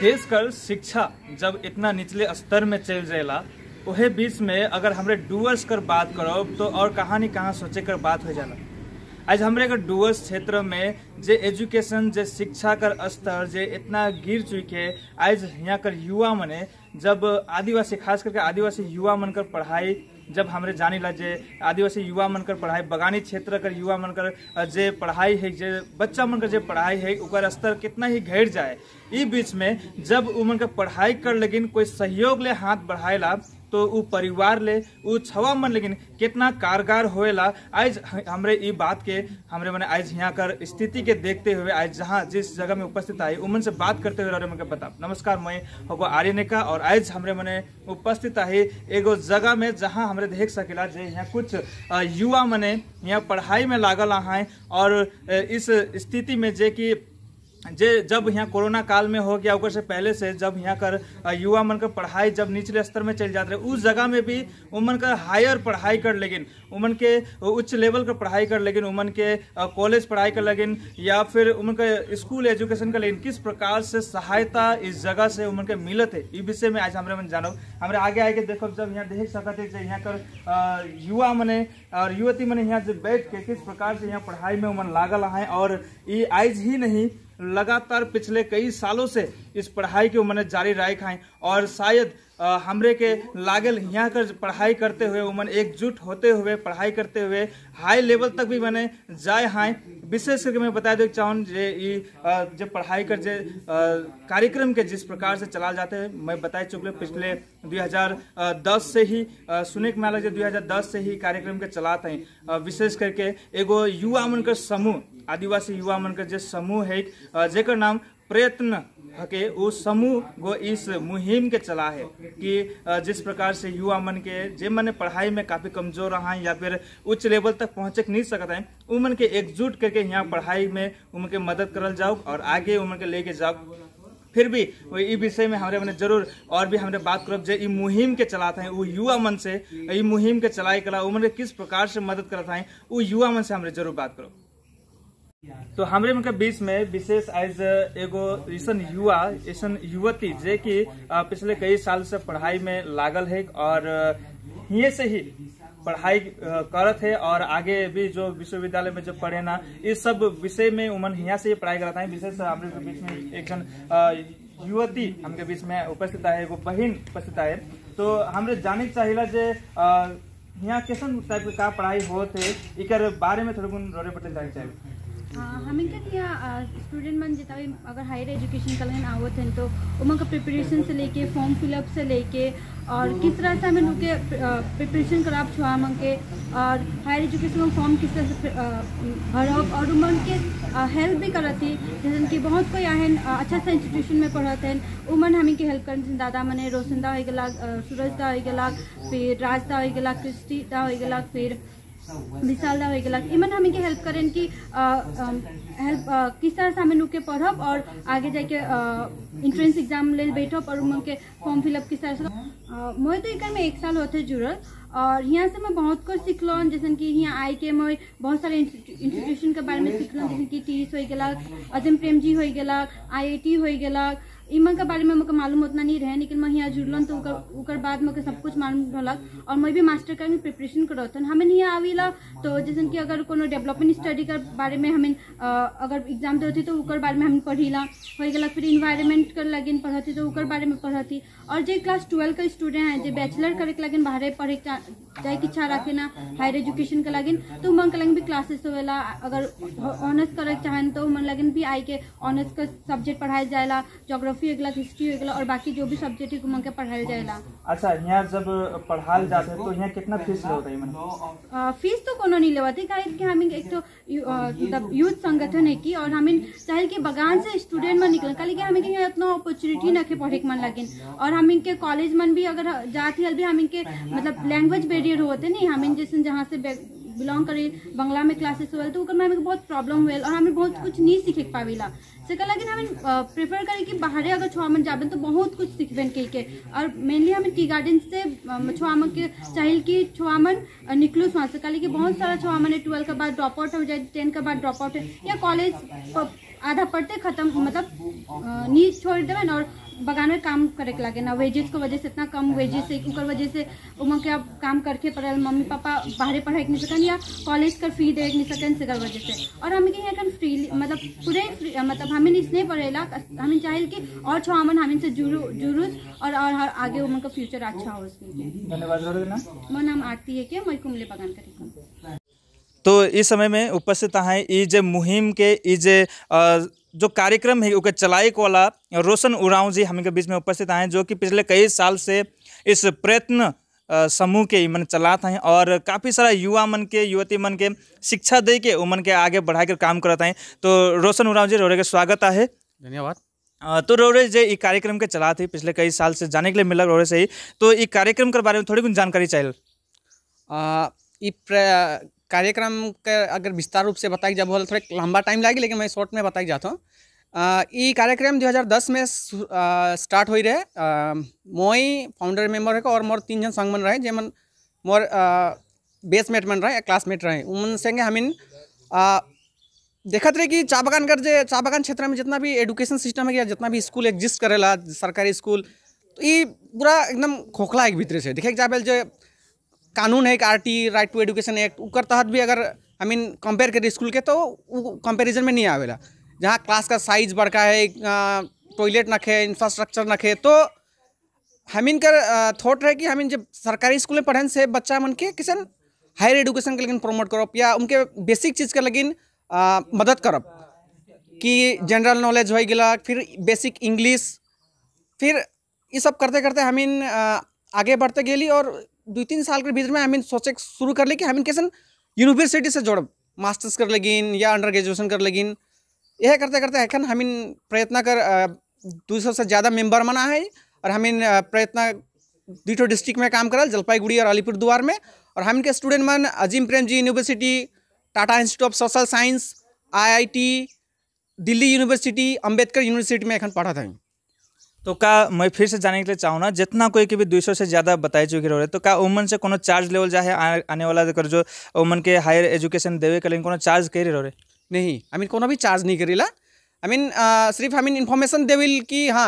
देश कर शिक्षा जब इतना निचले स्तर में चल जाएला वह बीच में अगर हमरे डुअर्स कर बात करब तो और कहानी कहाँ सोचे कर बात हो जाना आज हमारे अगर डुअर्स क्षेत्र में जे एजुकेशन जे शिक्षा कर स्तर जे इतना गिर चुके आज यहाँ कर युवा मने जब आदिवासी खास करके आदिवासी युवा मन कर पढ़ाई जब हमरे जानी ला जे आदिवासी युवा मनकर पढ़ाई बगानी क्षेत्र कर युवा मनकर जे पढ़ाई है जे बच्चा मनकर जे पढ़ाई है उकर स्तर कितना ही घट जाए इस बीच में जब उमन का पढ़ाई कर लेकिन कोई सहयोग ले हाथ बढ़ाए ला तो उ परिवार ले उ छवा मन लेकिन कितना कारगर होएला आज हमरे ये बात के हमरे मने आज यहाँ कर स्थिति के देखते हुए आज जहाँ जिस जगह में उपस्थित आई उमन से बात करते हुए के बता नमस्कार मैं होगो आर्य ने का और आज हमरे मने उपस्थित आई एगो जगह में जहाँ हमरे देख सकेला जे यहाँ कुछ युवा मने यहाँ पढ़ाई में लागल हैं और इस स्थिति में जे जे जब यहाँ कोरोना काल में हो गया ओकर से पहले से जब यहाँ कर युवा मन कर पढ़ाई जब निचले स्तर में चल जाते रहे उस जगह में भी उमन का हायर पढ़ाई कर लेकिन उमन के उच्च लेवल का पढ़ाई कर लेकिन उमन के कॉलेज पढ़ाई कर लेकिन या फिर उमन का स्कूल एजुकेशन का लेकिन किस प्रकार से सहायता इस जगह से उमन के मिलत है इस विषय में आज हमारे मन जानो हमारे आगे आगे देखो जब यहाँ देख सकते हैं यहाँ कर युवा मने और युवती मने यहाँ बैठ के किस प्रकार से यहाँ पढ़ाई में उमन लागल है और ये आज ही नहीं लगातार पिछले कई सालों से इस पढ़ाई के उमन जारी राय है और शायद हमरे के लागल यहाँ कर पढ़ाई करते हुए उमन एकजुट होते हुए पढ़ाई करते हुए हाई लेवल तक भी मैंने जाए हैं विशेष करके मैं बता दूँ चाहन जे जो पढ़ाई कर जे कार्यक्रम के जिस प्रकार से चला जाते हैं मैं बता चुकल पिछले 2010 से ही सुने के मिला जो 2010 से ही कार्यक्रम के चलाते हैं विशेष करके एगो युवा मन समूह आदिवासी युवा मन जो समूह है जेकर नाम प्रयत्न के उस समूह को इस मुहिम के चला है कि जिस प्रकार से युवा मन के जे मन पढ़ाई में काफ़ी कमजोर रहा है या फिर उच्च लेवल तक पहुंच नहीं सकते हैं उमन के एकजुट करके यहाँ पढ़ाई में उनके मदद करल जाओ और आगे उमन के लेके जाओ फिर भी इस विषय में हमारे मैंने जरूर और भी हमने बात करब जो मुहिम के चलाते हैं वो युवा मन से मुहिम के चलाए कला उम्र किस प्रकार से मदद करता है वो युवा मन से हमने जरूर बात करो तो हमरे उनके बीच में विशेष आज एगो ऐसा युवा ऐसा युवती जे कि पिछले कई साल से पढ़ाई में लागल है और ये से ही पढ़ाई करत है और आगे भी जो विश्वविद्यालय में जब पढ़े ना इस सब विषय में उमन यहाँ से ही पढ़ाई करता है विशेष हमारे बीच में एक जन युवती हमके बीच में उपस्थित है एगो बहन उपस्थित है तो हमरे जाने चाहिए जे यहाँ कैसन टाइप का पढ़ाई होते एक बारे में थोड़ा गुण रोरे पटेल जाने चाहिए हमनकन यहाँ स्टूडेंट मन जितना भी अगर हायर एजुकेशन कल आवत हैं तो उनका प्रिपरेशन से लेके फॉर्म फिलअप से लेके और किस तरह से हमें लोग के प्रिपरेशन कराब छुआ मन के और हायर एजुकेशन में फॉर्म किस तरह से भरब और उमन के हेल्प भी करती जैसे कि बहुत कोई आहन अच्छा सा इंस्टीट्यूशन में पढ़त हैं उमन हमें के हेल्प कर दादा मने रोशन दा हो गला सूरज दा हो गला फिर राजदा हो गला क्रिस्टी दा हो गला फिर विशाल दा हो इमन हमें के हेल्प करें कि हेल्प किस तरह से हमें के पढ़ब और आगे जाके इंट्रेंस एग्जाम ले बैठब और उनके फॉर्म फिलअप किस तरह से मैं तो एक में एक साल होते जुड़ल और यहाँ से मैं बहुत कुछ सीखल जैसे कि यहाँ आई के मैं बहुत सारे इंस्टीट्यूशन के बारे में सीखल जैसे कि एस हो गलक अजम प्रेम जी हो गलक आई आई टी हो गलक इमन के बारे में मालूम उतना नहीं रहे लेकिन मैं यहाँ जुड़ल तो उकर, बाद मैं सब कुछ मालूम रलक और मैं भी मास्टर का में प्रिपरेशन करतन हमें यहाँ ला तो जैसे कि अगर को डेवलपमेंट स्टडी के बारे में हमें अगर एग्जाम देती तो उकर बारे में हम ला हो गलक फिर इन्वायरमेंट कर लगे पढ़ती तो उकर बारे में पढ़ती और जो क्लास ट्वेल्व के स्टूडेंट हैं जो बैचलर करे के लगे बाहर पढ़े जाए की इच्छा रखे ना हायर एजुकेशन के लगे तो उमन के लगे भी क्लासेस हो अगर ऑनर्स करे चाहें तो उमन लगे भी आई के ऑनर्स का सब्जेक्ट पढ़ाया जाएगा जोग्राफी जोग्राफी होगला हिस्ट्री होगला और बाकी जो भी सब्जेक्ट है घुमा के पढ़ाल जाएला अच्छा यहाँ जब पढ़ाल जाते तो यहाँ कितना फीस लेवत है फीस तो कोनो नहीं लेवत है कि हम एक तो मतलब यूथ संगठन है की और हम चाहे कि बगान से स्टूडेंट मन निकल कल हम यहाँ इतना अपॉर्चुनिटी ना के पढ़े मन लगे और हम इनके कॉलेज मन भी अगर जाती हल भी हम इनके मतलब लैंग्वेज बैरियर होते नहीं हम इन जैसे जहाँ से बिलोंग करे बंगला में क्लासेस हुए तो हमें बहुत प्रॉब्लम हुए और हमें बहुत कुछ नहीं पाला से कल लगे हमें प्रेफर करें कि बाहर अगर छुआ मन जाबे तो बहुत कुछ सीखबे के के और मेनली हमें टी गार्डन से छुआ मन के चाहिए कि छुआ मन निकलूस वहाँ से कल कि बहुत सारा छुआ मन ट्वेल्व के बाद ड्रॉप आउट हो जाए टेन के बाद ड्रॉप आउट या कॉलेज आधा पढ़ते खत्म मतलब नीच छोड़ देवन और बगान में काम करे के लगे ना वेजेस के वजह से इतना कम वेजेस से उनकर वजह से उमा के अब काम करके पड़ल मम्मी पापा बाहरे पढ़ाई नहीं सकन या कॉलेज का फी दे नहीं सकन से वजह से और हमें के यहाँ फ्री मतलब पूरे मतलब हमें इसने पढ़े ला हमें चाहिए कि और छो हमन हमें से जुड़ू जुड़ूस और, और आगे उमन का फ्यूचर अच्छा हो धन्यवाद मोर नाम आरती है के मैं कुमले बगान करी तो इस समय में उपस्थित हैं इज मुहिम के इज जो कार्यक्रम है ओकर चलाई वाला रोशन उरांव जी हमें के बीच में उपस्थित आए जो कि पिछले कई साल से इस प्रयत्न समूह के मन चलात हैं और काफ़ी सारा युवा मन के युवती मन के शिक्षा दे के उमन के आगे बढ़ा कर काम करता है तो रोशन उरांव जी रोरे के स्वागत है धन्यवाद तो रोरे जे ये कार्यक्रम के चला थी पिछले कई साल से जाने के लिए मिला रोरे से ही तो ये कार्यक्रम के बारे में थोड़ी कुछ जानकारी चाहिए कार्यक्रम का अगर विस्तार रूप से बताई जाए थोड़ा लंबा टाइम लगे लेकिन मैं शॉर्ट में बताई जाता हूँ ये कार्यक्रम 2010 में स्टार्ट हो रहे मई फाउंडर मेंबर है और मोर तीन जन संग मन रहे जेमन मोर बेसमेट मन रहे क्लासमेट रहे उन संगे हमीन देखत रहे कि चा बगान कर जे चा बगान क्षेत्र में जितना भी एडुकेशन सिस्टम है या जितना भी स्कूल एग्जिस्ट करेला सरकारी स्कूल तो ये पूरा एकदम खोखला एक भीतरे से देखे जा जो कानून है एक R T right to education act उसके तहत भी अगर आई मीन कंपेयर करें स्कूल के तो कंपेरिजन में नहीं आवेला जहाँ क्लास का साइज बड़का है टॉयलेट नखे इंफ्रास्ट्रक्चर नखे तो हमीन कर थॉट रहे कि हमीन जब सरकारी स्कूल में पढ़े से बच्चा मन के किसान हायर एडुकेशन के लेकिन प्रमोट करो या उनके बेसिक चीज़ के लेकिन मदद करब कि जनरल नॉलेज हो गया फिर बेसिक इंग्लिश फिर ये सब करते करते हमीन आगे बढ़ते गली और दू तीन साल के भीतर में आई सोचे शुरू कर ले कि आई कैसे यूनिवर्सिटी से जोड़ब मास्टर्स कर लगिन या अंडर ग्रेजुएशन कर लगिन यह करते करते एखन हम प्रयत्न कर दू सौ से ज़्यादा मेंबर मना है और हम प्रयत्न दुटो डिस्ट्रिक्ट में काम करल जलपाईगुड़ी और द्वार में और हम के स्टूडेंट मन Azim Premji university Tata institute of social science IIT Delhi university Ambedkar university में अखन पढ़त हैं तो क्या मैं फिर से जानने के लिए चाहूँगा जितना कोई कभी दो सौ से ज़्यादा बताए चुकी रहे तो क्या वुमन से कोनो चार्ज लेवल जाए आने वाला देकर जो वुमन के हायर एजुकेशन देवे के लिए कोनो चार्ज करी रहे नहीं आई मीन कोनो भी चार्ज नहीं ला आई मीन सिर्फ आई मीन इन्फॉर्मेशन देविल कि हाँ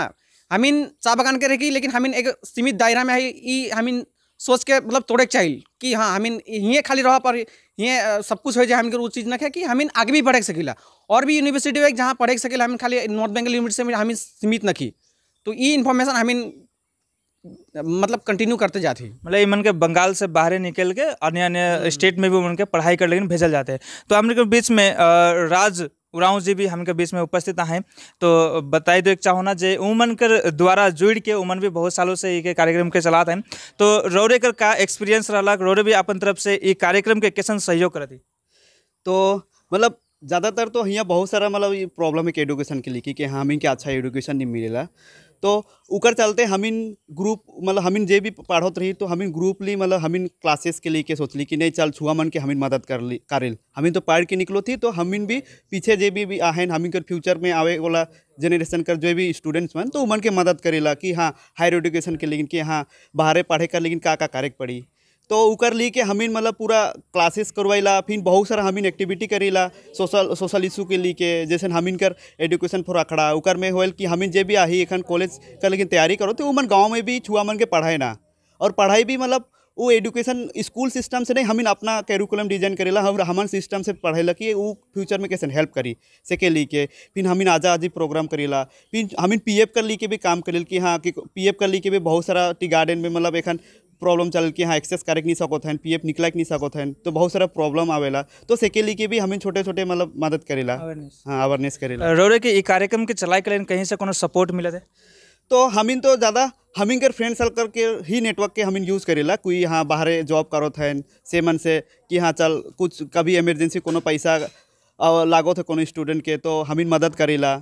आई मीन चाह बगान के रहेगी लेकिन हमीन एक सीमित दायरा में आई मीन सोच के मतलब तोड़े के चाहिए कि हाँ हमीन ये खाली रह पर ये सब कुछ हो जाए हम चीज़ ना कि हमीन आगे भी बढ़े सकेला और भी यूनिवर्सिटी है जहाँ पढ़े सकेला हमीन खाली नॉर्थ बंगाल यूनिवर्सिटी में हमीन सीमित न की तो ये इन्फॉर्मेशन आई मीन मतलब कंटिन्यू करते जाते मतलब इमन के बंगाल से बाहर निकल के अन्य अन्य स्टेट हम्म। में भी उनके पढ़ाई कर लेकिन भेजल जाते हैं तो हम के बीच में राज उराव जी भी हमके बीच में उपस्थित हैं तो बताई दो एक चाहो जे उमन के द्वारा जुड़ के उमन भी बहुत सालों से एक कार्यक्रम के चलाते हैं तो रौरे कर का एक्सपीरियंस रहा रौरे भी अपन तरफ से एक कार्यक्रम के कैसन सहयोग करती तो मतलब ज़्यादातर तो यहाँ बहुत सारा मतलब प्रॉब्लम है कि एडुकेशन के लिए कि, कि हाँ, हमें क्या अच्छा एडुकेशन नहीं मिलेगा तो उकर चलते हमीन ग्रुप मतलब हमीन जे भी पढ़त रही तो हमिन ग्रुप ली मतलब हमीन क्लासेस के सोच ली कि नहीं चल छुआ मन के हमीन मदद कर ली करिल हमिन तो पढ़ के निकलो थी तो हमीन भी पीछे जे भी, भी आहन हमीन कर फ्यूचर में आवे वाला जनरेशन कर जो भी स्टूडेंट्स तो मन तो उमन के मदद करेला कि हाँ हायर एजुकेशन के लेकिन कि हाँ बाहर पढ़े कर लेकिन का का करे पड़ी तो उकर ली के हमीन मतलब पूरा क्लासेस करवाइला फिर बहुत सारा हमीन एक्टिविटी करेला सोशल सोशल इशू के लिए के जैसे हमीन कर एडुकेशन फॉर अखड़ा उकर में होल कि हमीन जे भी आही एखन कॉलेज कर लेकिन तैयारी करो तो मन गाँव में भी छुआ मन के पढ़ाए ना और पढ़ाई भी मतलब वो एडुकेशन स्कूल सिस्टम से नहीं हमीन अपना कैरिकुलम डिजाइन करेला हम हमन सिस्टम से पढ़े ला कि वो फ्यूचर में कैसे हेल्प करी सेके ली के फिर हमीन आजा आजी प्रोग्राम करेला फिर हमीन पी एफ कर ली के भी काम करेल कि हाँ कि पी एफ कर ली के भी बहुत सारा टी गार्डन में मतलब एखन પ્રોબ્લેમ ચાલે કે હા नहीं सको थे पी एफ પીએફ નીકળાઈ નહીં શકો થાય તો બહુ સારા પ્રોબ્લેમ આવેલા તો સેકે લીકે બી छोटे छोटे છોટે મતલબ મદદ हाँ હા અવેરનેસ કરેલા रोरे के कार्यक्रम के चलाए के लिए कहीं से कोई सपोर्ट मिले थे तो हमीन तो ज़्यादा हमीन के फ्रेंड सर्कल के ही नेटवर्क के हमीन यूज़ करेला कोई हाँ बाहर जॉब करो थे से मन से कि हाँ चल कुछ कभी इमरजेंसी को पैसा लागो थे को स्टूडेंट के तो हमीन मदद करेला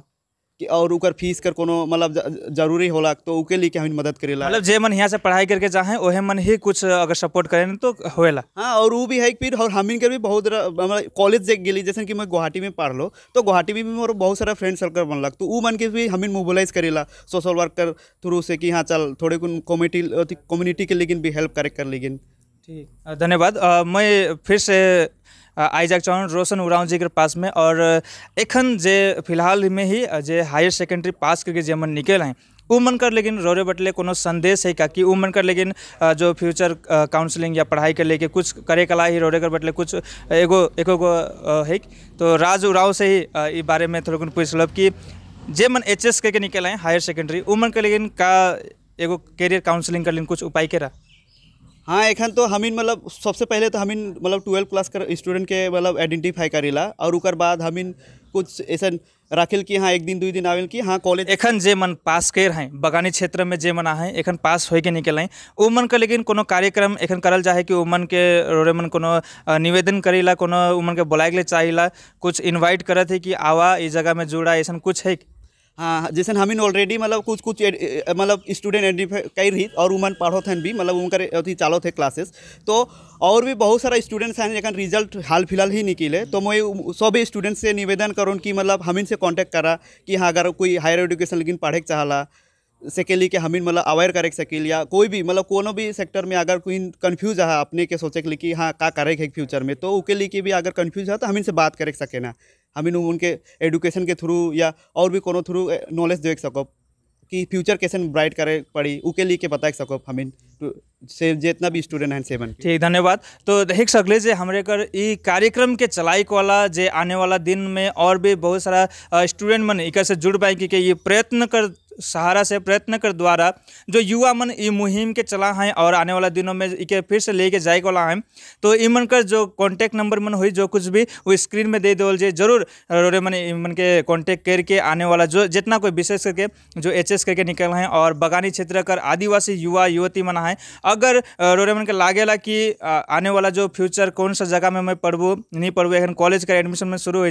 और उकर फीस कर कोनो मतलब जरूरी होला तो उके लिए हम मदद करेला मतलब जे मन यहाँ से पढ़ाई करके चाहे वह मन ही कुछ अगर सपोर्ट करें तो होएला हाँ और वो भी है फिर और हम के भी बहुत मतलब कॉलेज जे गेली जैसे कि मैं गुवाहाटी में पढ़ लो तो गुवाहाटी में भी मोर बहुत सारा फ्रेंड सर्कल बनलक तो वो मन के भी इन मोबिलाइज करेला सोशल वर्कर थ्रू से कि हाँ चल थोड़े कॉमेटी कम्युनिटी के लेकिन भी हेल्प करे कर लेकिन ठीक धन्यवाद मैं फिर से आइजैक चौहान रोशन उरांव जी के पास में और एखन जे फिलहाल में ही जे हायर सेकेंडरी पास करके जे मन निकल हैं उ कर लेकिन रोरे बटले कोनो संदेश है क्या कि उमन कर लेकिन जो फ्यूचर काउंसलिंग या पढ़ाई के लेके कुछ करे कला ही रौरे कर बटले कुछ एगो एको गो है तो राज उराव से ही इस बारे में थोड़ा पूछ लब कि जे मन एच एस करके निकल आए हायर सेकेंडरी मन कर लेकिन का एगो कैरियर काउंसलिंग कर लेकिन कुछ उपाय के रहा हाँ एखन तो हमीन मतलब सबसे पहले तो हमीन मतलब ट्वेल्व क्लास कर स्टूडेंट के मतलब आइडेंटिफाई करेला और उकर बाद हमीन कुछ ऐसा रखिल कि हाँ एक दिन दू दिन आवे कि हाँ कॉलेज एखन जे मन पास कर हैं बगानी क्षेत्र में जे मन आ हैं एखन पास हो के निकल हैं वो मन के लेकिन कोनो कार्यक्रम एखन करल जाए कि उमन के रोरे मन कोनो निवेदन ला कोनो उमन के बुलाए के लिए कुछ इन्वाइट करत है कि आवा इस जगह में जुड़ा ऐसा कुछ है हाँ, हाँ जैसे इन ऑलरेडी मतलब कुछ कुछ मतलब स्टूडेंट आइडेंटिफाई कर रही और उमन पढ़ो थे भी मतलब उनका अथी चालो थे क्लासेस तो और भी बहुत सारा स्टूडेंट्स हैं जखन रिजल्ट हाल फिलहाल ही निकले तो मैं सभी स्टूडेंट्स से निवेदन करूँ कि मतलब हम से कॉन्टैक्ट करा कि हाँ अगर कोई हायर एजुकेशन लेकिन पढ़े चाहला सकेली कि हमीन मतलब अवेयर करे सकेल या कोई भी मतलब कोनो भी सेक्टर में अगर कोई कन्फ्यूज है अपने के सोचे के लिए कि हाँ का करे है फ्यूचर में तो उनके लिए भी अगर कन्फ्यूज है तो हमीन से बात करे सके ना हमीन उनके एडुकेशन के थ्रू या और भी कोनो थ्रू नॉलेज देख सको कि फ्यूचर कैसे ब्राइट करे पड़ी उके लिए के बता सको हमीन तो से जितना भी स्टूडेंट हैं सेवन ठीक धन्यवाद तो देख सकले जे हमरे कर ई कार्यक्रम के चलाई वाला जे आने वाला दिन में और भी बहुत सारा स्टूडेंट मन एक से जुड़ पाए कि, कि ये प्रयत्न कर सहारा से प्रयत्न कर द्वारा जो युवा मन ये मुहिम के चला है और आने वाला दिनों में इके फिर से लेके जाए वाला है तो ई मन का जो कॉन्टैक्ट नंबर मन हुई जो कुछ भी वो स्क्रीन में दे दौल जाए जरूर रोरे मन मन के कॉन्टैक्ट करके आने वाला जो जितना कोई विशेष करके जो एच करके निकल है और बगानी क्षेत्र कर आदिवासी युवा युवती मना है अगर रोरे मन के लागेला कि आने वाला जो फ्यूचर कौन सा जगह में मैं पढ़बू नहीं पढ़ू एखन कॉलेज का एडमिशन में शुरू हो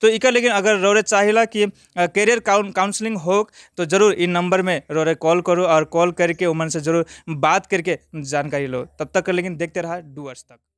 तो इकर लेकिन अगर रोरे चाहिए कि करियर काउंसलिंग हो तो ज़रूर इन नंबर में रो कॉल करो और कॉल करके उमन से ज़रूर बात करके जानकारी लो तब तक लेकिन देखते रहा डूअर्स तक